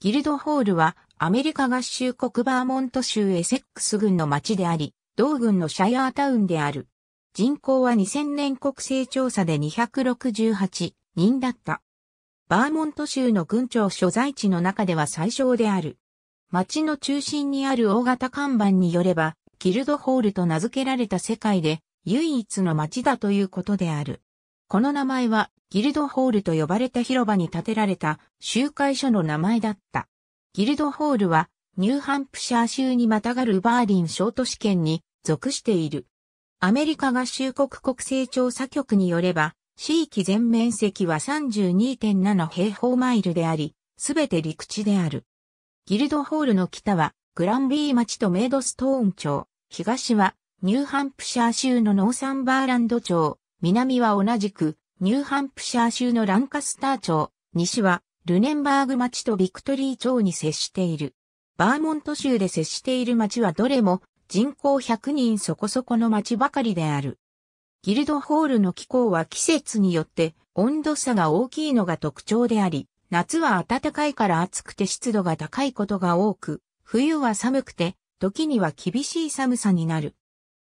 ギルドホールはアメリカ合衆国バーモント州エセックス郡の町であり、同郡のシャイアータウンである。人口は2000年国勢調査で268人だった。バーモント州の郡庁所在地の中では最小である。町の中心にある大型看板によれば、ギルドホールと名付けられた世界で唯一の町だということである。この名前はギルドホールと呼ばれた広場に建てられた集会所の名前だった。ギルドホールはニューハンプシャー州にまたがるバーリン小都市圏に属している。アメリカ合衆国国勢調査局によれば、地域全面積は32.7平方マイルであり、すべて陸地である。ギルドホールの北は、グランビー町とメイドストーン町、東は、ニューハンプシャー州のノーサンバーランド町、南は同じく、ニューハンプシャー州のランカスター町、西はルネンバーグ町とビクトリー町に接している。バーモント州で接している町はどれも人口100人そこそこの町ばかりである。ギルドホールの気候は季節によって温度差が大きいのが特徴であり、夏は暖かいから暑くて湿度が高いことが多く、冬は寒くて、時には厳しい寒さになる。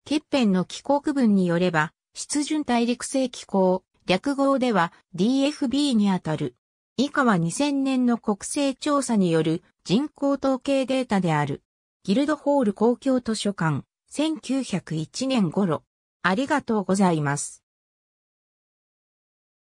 欠片の気候区分によれば、湿潤大陸性気候、略号では DFB にあたる。以下は2000年の国勢調査による人口統計データである。ギルドホール公共図書館、1901年頃。ありがとうございます。